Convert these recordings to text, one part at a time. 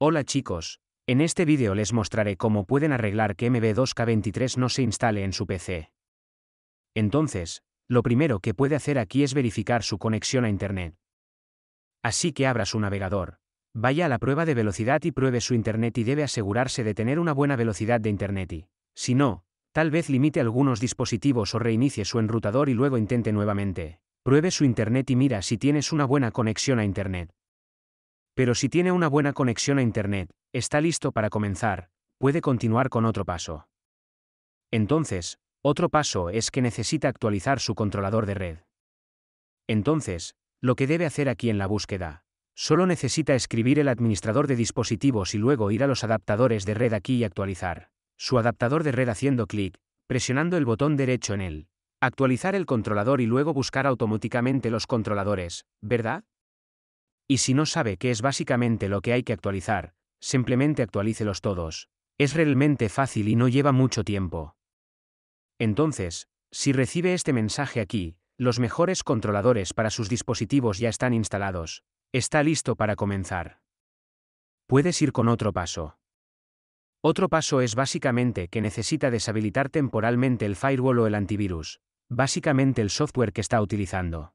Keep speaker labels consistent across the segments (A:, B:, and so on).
A: Hola chicos, en este vídeo les mostraré cómo pueden arreglar que MB2K23 no se instale en su PC. Entonces, lo primero que puede hacer aquí es verificar su conexión a Internet. Así que abra su navegador, vaya a la prueba de velocidad y pruebe su Internet y debe asegurarse de tener una buena velocidad de Internet y, si no, tal vez limite algunos dispositivos o reinicie su enrutador y luego intente nuevamente. Pruebe su Internet y mira si tienes una buena conexión a Internet. Pero si tiene una buena conexión a Internet, está listo para comenzar, puede continuar con otro paso. Entonces, otro paso es que necesita actualizar su controlador de red. Entonces, lo que debe hacer aquí en la búsqueda, solo necesita escribir el administrador de dispositivos y luego ir a los adaptadores de red aquí y actualizar. Su adaptador de red haciendo clic, presionando el botón derecho en él. Actualizar el controlador y luego buscar automáticamente los controladores, ¿verdad? Y si no sabe qué es básicamente lo que hay que actualizar, simplemente actualícelos todos. Es realmente fácil y no lleva mucho tiempo. Entonces, si recibe este mensaje aquí, los mejores controladores para sus dispositivos ya están instalados. Está listo para comenzar. Puedes ir con otro paso. Otro paso es básicamente que necesita deshabilitar temporalmente el firewall o el antivirus, básicamente el software que está utilizando.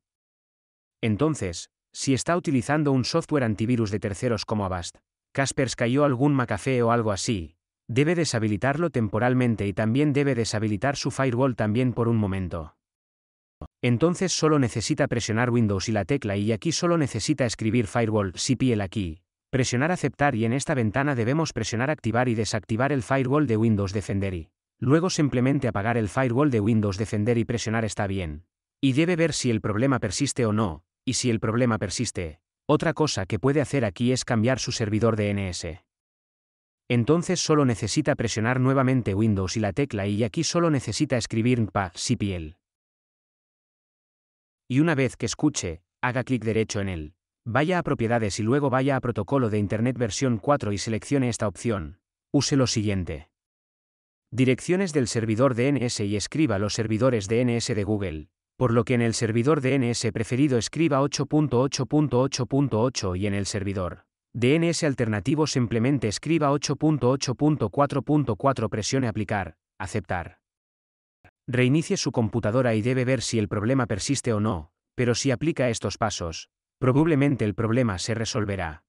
A: Entonces, si está utilizando un software antivirus de terceros como Avast, Kaspersky o algún McAfee o algo así, debe deshabilitarlo temporalmente y también debe deshabilitar su firewall también por un momento. Entonces solo necesita presionar Windows y la tecla y aquí solo necesita escribir Firewall CPL aquí, presionar aceptar y en esta ventana debemos presionar activar y desactivar el firewall de Windows Defender y luego simplemente apagar el firewall de Windows Defender y presionar está bien. Y debe ver si el problema persiste o no, y si el problema persiste, otra cosa que puede hacer aquí es cambiar su servidor DNS. Entonces solo necesita presionar nuevamente Windows y la tecla y aquí solo necesita escribir npa cpl. Y una vez que escuche, haga clic derecho en él. Vaya a propiedades y luego vaya a protocolo de Internet versión 4 y seleccione esta opción. Use lo siguiente. Direcciones del servidor DNS y escriba los servidores DNS de Google, por lo que en el servidor DNS preferido escriba 8.8.8.8 y en el servidor DNS alternativo simplemente escriba 8.8.4.4 presione aplicar, aceptar. Reinicie su computadora y debe ver si el problema persiste o no, pero si aplica estos pasos, probablemente el problema se resolverá.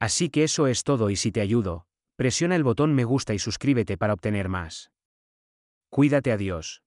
A: Así que eso es todo y si te ayudo, presiona el botón me gusta y suscríbete para obtener más. Cuídate adiós.